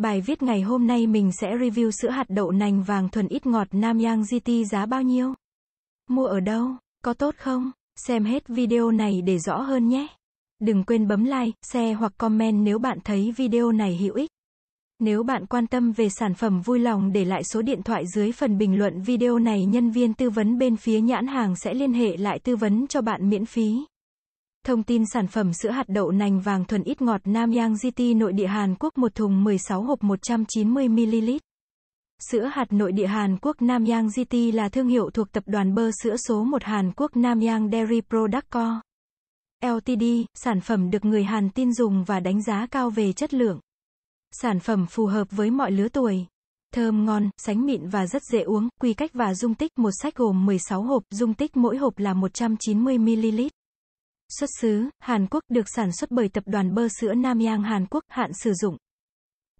Bài viết ngày hôm nay mình sẽ review sữa hạt đậu nành vàng thuần ít ngọt Nam Yang GT giá bao nhiêu? Mua ở đâu? Có tốt không? Xem hết video này để rõ hơn nhé. Đừng quên bấm like, share hoặc comment nếu bạn thấy video này hữu ích. Nếu bạn quan tâm về sản phẩm vui lòng để lại số điện thoại dưới phần bình luận video này nhân viên tư vấn bên phía nhãn hàng sẽ liên hệ lại tư vấn cho bạn miễn phí. Thông tin sản phẩm sữa hạt đậu nành vàng thuần ít ngọt Nam Yang GT nội địa Hàn Quốc một thùng 16 hộp 190ml. Sữa hạt nội địa Hàn Quốc Nam Yang GT là thương hiệu thuộc tập đoàn bơ sữa số 1 Hàn Quốc Nam Yang Dairy Product Co. Ltd, sản phẩm được người Hàn tin dùng và đánh giá cao về chất lượng. Sản phẩm phù hợp với mọi lứa tuổi. Thơm ngon, sánh mịn và rất dễ uống, quy cách và dung tích một sách gồm 16 hộp, dung tích mỗi hộp là 190ml. Xuất xứ, Hàn Quốc được sản xuất bởi tập đoàn bơ sữa Nam Yang Hàn Quốc, hạn sử dụng.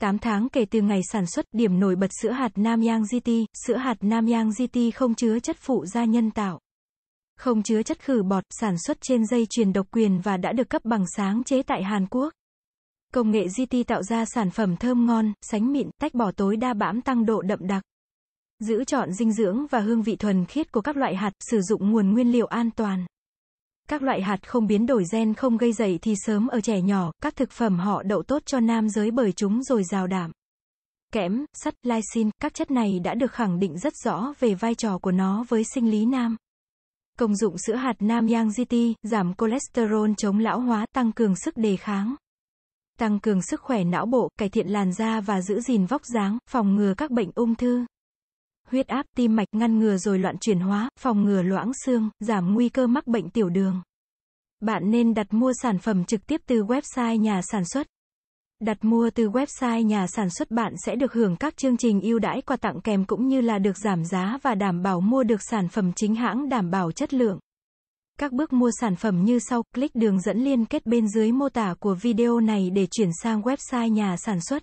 8 tháng kể từ ngày sản xuất, điểm nổi bật sữa hạt Nam Yang GT, sữa hạt Nam Yang GT không chứa chất phụ gia nhân tạo. Không chứa chất khử bọt, sản xuất trên dây chuyền độc quyền và đã được cấp bằng sáng chế tại Hàn Quốc. Công nghệ GT tạo ra sản phẩm thơm ngon, sánh mịn, tách bỏ tối đa bãm tăng độ đậm đặc. Giữ chọn dinh dưỡng và hương vị thuần khiết của các loại hạt, sử dụng nguồn nguyên liệu an toàn. Các loại hạt không biến đổi gen không gây dậy thì sớm ở trẻ nhỏ, các thực phẩm họ đậu tốt cho nam giới bởi chúng rồi dào đạm Kẽm, sắt, lysine, các chất này đã được khẳng định rất rõ về vai trò của nó với sinh lý nam. Công dụng sữa hạt nam yang GT, giảm cholesterol chống lão hóa, tăng cường sức đề kháng tăng cường sức khỏe não bộ, cải thiện làn da và giữ gìn vóc dáng, phòng ngừa các bệnh ung thư huyết áp, tim mạch, ngăn ngừa rồi loạn chuyển hóa, phòng ngừa loãng xương, giảm nguy cơ mắc bệnh tiểu đường. Bạn nên đặt mua sản phẩm trực tiếp từ website nhà sản xuất. Đặt mua từ website nhà sản xuất bạn sẽ được hưởng các chương trình ưu đãi quà tặng kèm cũng như là được giảm giá và đảm bảo mua được sản phẩm chính hãng đảm bảo chất lượng. Các bước mua sản phẩm như sau, click đường dẫn liên kết bên dưới mô tả của video này để chuyển sang website nhà sản xuất.